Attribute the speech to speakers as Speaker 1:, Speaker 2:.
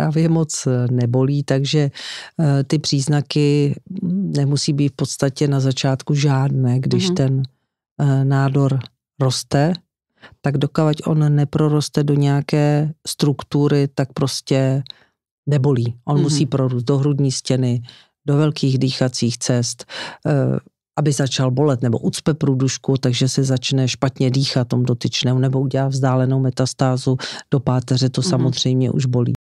Speaker 1: právě moc eh, nebolí, takže eh, ty příznaky nemusí být v podstatě na začátku žádné, když mm-hmm. ten eh, nádor roste, tak dokavať on neproroste do nějaké struktury, tak prostě nebolí. On mm-hmm. musí prorůst do hrudní stěny, do velkých dýchacích cest, aby začal bolet, nebo ucpe průdušku, takže se začne špatně dýchat tom dotyčnému, nebo udělá vzdálenou metastázu do páteře, to mm-hmm. samozřejmě už bolí.